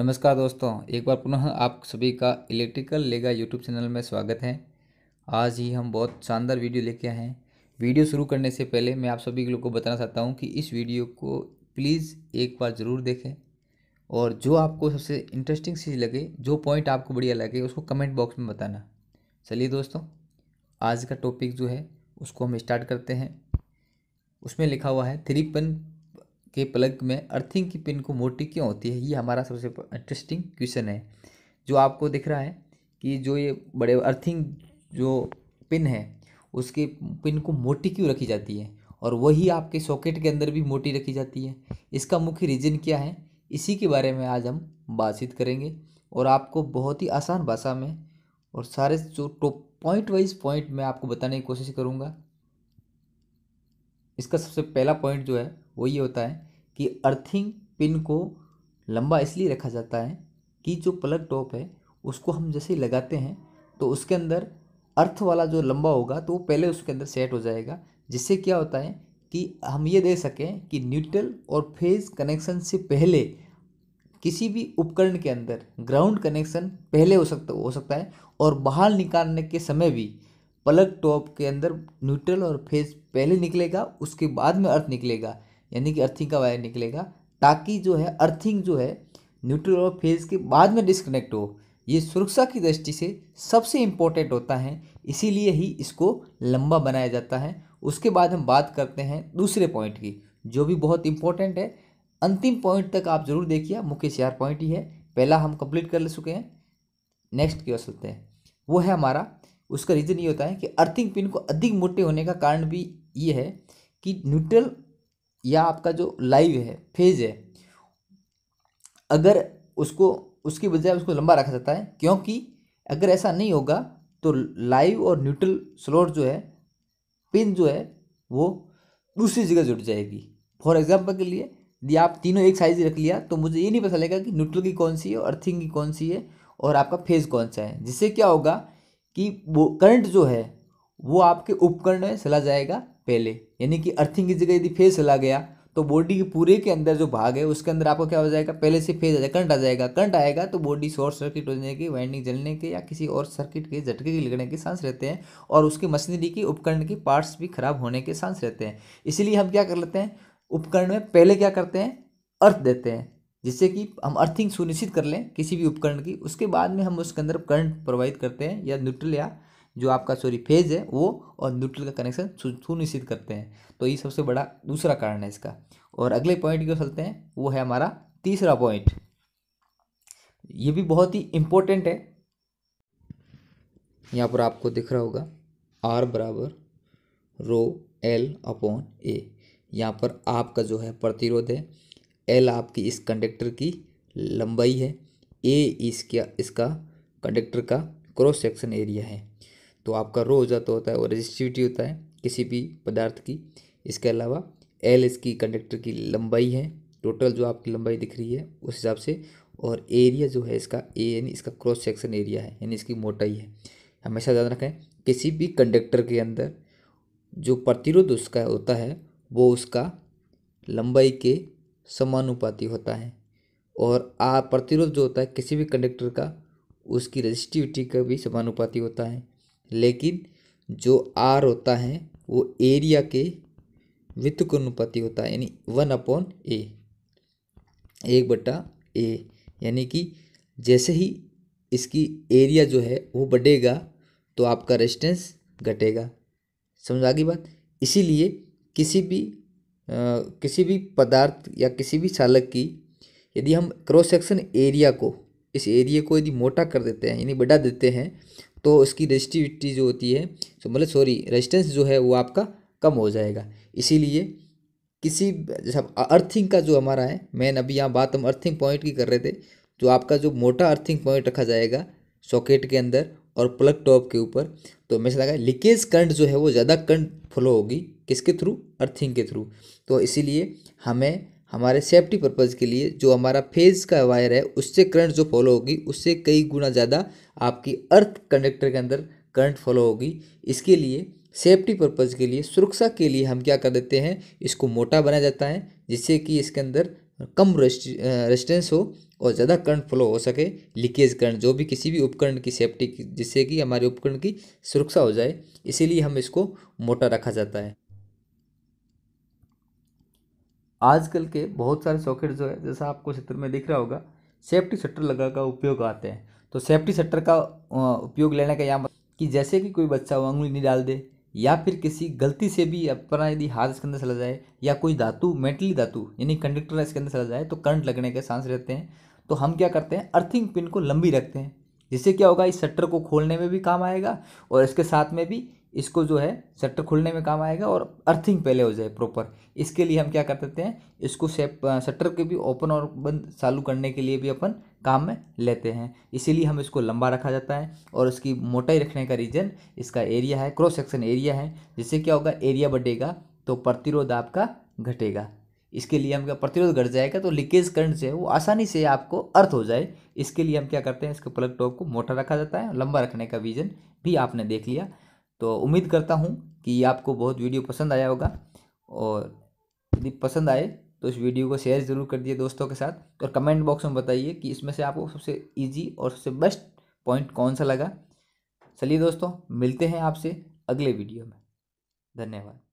नमस्कार दोस्तों एक बार पुनः आप सभी का इलेक्ट्रिकल लेगा यूट्यूब चैनल में स्वागत है आज ही हम बहुत शानदार वीडियो लेके आए हैं वीडियो शुरू करने से पहले मैं आप सभी लोग को बताना चाहता हूँ कि इस वीडियो को प्लीज़ एक बार ज़रूर देखें और जो आपको सबसे इंटरेस्टिंग चीज़ लगे जो पॉइंट आपको बढ़िया लगे उसको कमेंट बॉक्स में बताना चलिए दोस्तों आज का टॉपिक जो है उसको हम स्टार्ट करते हैं उसमें लिखा हुआ है थ्री पन के प्लग में अर्थिंग की पिन को मोटी क्यों होती है ये हमारा सबसे इंटरेस्टिंग क्वेश्चन है जो आपको दिख रहा है कि जो ये बड़े अर्थिंग जो पिन है उसके पिन को मोटी क्यों रखी जाती है और वही आपके सॉकेट के अंदर भी मोटी रखी जाती है इसका मुख्य रीज़न क्या है इसी के बारे में आज हम बातचीत करेंगे और आपको बहुत ही आसान भाषा में और सारे जो टॉप पॉइंट वाइज पॉइंट मैं आपको बताने की कोशिश करूँगा इसका सबसे पहला पॉइंट जो है वो ये होता है कि अर्थिंग पिन को लंबा इसलिए रखा जाता है कि जो प्लग टॉप है उसको हम जैसे ही लगाते हैं तो उसके अंदर अर्थ वाला जो लंबा होगा तो वो पहले उसके अंदर सेट हो जाएगा जिससे क्या होता है कि हम ये दे सकें कि न्यूट्रल और फेज कनेक्शन से पहले किसी भी उपकरण के अंदर ग्राउंड कनेक्शन पहले हो सकता हो सकता है और बाहर निकालने के समय भी प्लग टॉप के अंदर न्यूट्रल और फेज पहले निकलेगा उसके बाद में अर्थ निकलेगा यानी कि अर्थिंग का वायर निकलेगा ताकि जो है अर्थिंग जो है न्यूट्रल और फेज के बाद में डिस्कनेक्ट हो ये सुरक्षा की दृष्टि से सबसे इम्पोर्टेंट होता है इसीलिए ही इसको लंबा बनाया जाता है उसके बाद हम बात करते हैं दूसरे पॉइंट की जो भी बहुत इंपॉर्टेंट है अंतिम पॉइंट तक आप जरूर देखिए मुख्य चार पॉइंट ही है पहला हम कंप्लीट कर ले चुके हैं नेक्स्ट की ओर चलते हैं वो है हमारा उसका रीज़न ये होता है कि अर्थिंग पिन को अधिक मोटे होने का कारण भी ये है कि न्यूट्रल या आपका जो लाइव है फेज है अगर उसको उसकी बजाय उसको लंबा रखा जाता है क्योंकि अगर ऐसा नहीं होगा तो लाइव और न्यूट्रल स्लॉट जो है पिन जो है वो दूसरी जगह जुट जाएगी फॉर एग्जाम्पल के लिए यदि आप तीनों एक साइज रख लिया तो मुझे ये नहीं पता चलेगा कि न्यूट्रल की कौन सी है अर्थिंग की कौन सी है और आपका फेज कौन सा है जिससे क्या होगा कि वो करंट जो है वो आपके उपकरण में चला जाएगा पहले यानी कि अर्थिंग की जगह यदि फेस चला गया तो बॉडी के पूरे के अंदर जो भाग है उसके अंदर आपको क्या हो जाएगा पहले से फेज आ जाएगा करंट आ जाएगा करंट आएगा तो बॉडी शॉर्ट सर्किट हो जाने की वाइंडिंग जलने के या किसी और सर्किट के झटके के लगने के चांस रहते हैं और उसकी मशीनरी की उपकरण की पार्ट्स भी खराब होने के चांस रहते हैं इसीलिए हम क्या कर लेते हैं उपकरण में पहले क्या करते हैं अर्थ देते हैं जिससे कि हम अर्थिंग सुनिश्चित कर लें किसी भी उपकरण की उसके बाद में हम उसके अंदर करंट प्रोवाइड करते हैं या न्यूट्रल या जो आपका सॉरी फेज है वो और न्यूट्रल का कनेक्शन सुनिश्चित करते हैं तो ये सबसे बड़ा दूसरा कारण है इसका और अगले पॉइंट की चलते हैं वो है हमारा तीसरा पॉइंट ये भी बहुत ही इम्पोर्टेंट है यहाँ पर आपको दिख रहा होगा आर बराबर रो एल अपॉन ए यहाँ पर आपका जो है प्रतिरोध है एल आपकी इस कंडक्टर की लंबाई है ए इसका इसका कंडक्टर का क्रॉस सेक्शन एरिया है तो आपका रो हो जाता होता है और रजिस्टिविटी होता है किसी भी पदार्थ की इसके अलावा एल इसकी कंडक्टर की लंबाई है टोटल जो आपकी लंबाई दिख रही है उस हिसाब से और एरिया जो है इसका ए यानी इसका क्रॉस सेक्शन एरिया है यानी इसकी मोटाई है हमेशा याद रखें किसी भी कंडक्टर के अंदर जो प्रतिरोध उसका होता है वो उसका लंबाई के समानुपाती होता है और आ प्रतिरोध जो होता है किसी भी कंडक्टर का उसकी रजिस्टिविटी का भी समानुपाती होता है लेकिन जो आर होता है वो एरिया के व्युत्कोनुपाती होता है यानी वन अपॉन ए एक बटा ए यानी कि जैसे ही इसकी एरिया जो है वो बढ़ेगा तो आपका रेजिस्टेंस घटेगा समझ आ गई बात इसीलिए किसी भी आ, किसी भी पदार्थ या किसी भी चालक की यदि हम क्रॉस सेक्शन एरिया को इस एरिया को यदि मोटा कर देते हैं यानी बढ़ा देते हैं तो उसकी रजिस्टिविटी जो होती है तो मतलब सॉरी रेजिस्टेंस जो है वो आपका कम हो जाएगा इसीलिए किसी जैसा अर्थिंग का जो हमारा है मैन अभी यहाँ बात हम अर्थिंग पॉइंट की कर रहे थे जो आपका जो मोटा अर्थिंग पॉइंट रखा जाएगा सॉकेट के अंदर और प्लग टॉप के ऊपर तो मैं लगा लीकेज करंट जो है वो ज़्यादा करंट फ्लो होगी किसके थ्रू अर्थिंग के थ्रू तो इसीलिए हमें हमारे सेफ्टी पर्पज़ के लिए जो हमारा फेज का वायर है उससे करंट जो फॉलो होगी उससे कई गुना ज़्यादा आपकी अर्थ कंडक्टर के अंदर करंट फॉलो होगी इसके लिए सेफ्टी पर्पज़ के लिए सुरक्षा के लिए हम क्या कर देते हैं इसको मोटा बनाया जाता है जिससे कि इसके अंदर कम रेजिस्टेंस हो और ज़्यादा करंट फ्लो हो सके लीकेज करंट जो भी किसी भी उपकरण की सेफ्टी जिससे कि हमारे उपकरण की सुरक्षा हो जाए इसीलिए हम इसको मोटा रखा जाता है आजकल के बहुत सारे सॉकेट जो है जैसा आपको चित्र में दिख रहा होगा सेफ्टी शटर लगा का उपयोग आते हैं तो सेफ्टी शटर का उपयोग लेने का यहाँ मतलब कि जैसे कि कोई बच्चा उंगली नहीं डाल दे या फिर किसी गलती से भी अपना यदि हाथ इसके अंदर चला जाए या कोई धातु मेटली धातु यानी कंडक्टर इसके अंदर चला जाए तो करंट लगने के चांस रहते हैं तो हम क्या करते हैं अर्थिंग पिन को लंबी रखते हैं जिससे क्या होगा इस शटर को खोलने में भी काम आएगा और इसके साथ में भी इसको जो है शटर खुलने में काम आएगा और अर्थिंग पहले हो जाए प्रॉपर इसके लिए हम क्या कर देते हैं इसको सेप शटर के भी ओपन और बंद चालू करने के लिए भी अपन काम में लेते हैं इसीलिए हम इसको लंबा रखा जाता है और इसकी मोटाई रखने का रीज़न इसका एरिया है क्रॉस सेक्शन एरिया है जिससे क्या होगा एरिया बढ़ेगा तो प्रतिरोध आपका घटेगा इसके लिए हम क्या प्रतिरोध घट जाएगा तो लीकेज करंट से वो आसानी से आपको अर्थ हो जाए इसके लिए हम क्या करते हैं इसके प्लग टॉप को मोटा रखा जाता है लंबा रखने का विजन भी आपने देख लिया तो उम्मीद करता हूँ कि ये आपको बहुत वीडियो पसंद आया होगा और यदि पसंद आए तो इस वीडियो को शेयर ज़रूर कर दिए दोस्तों के साथ और कमेंट बॉक्स में बताइए कि इसमें से आपको सबसे ईजी और सबसे बेस्ट पॉइंट कौन सा लगा चलिए दोस्तों मिलते हैं आपसे अगले वीडियो में धन्यवाद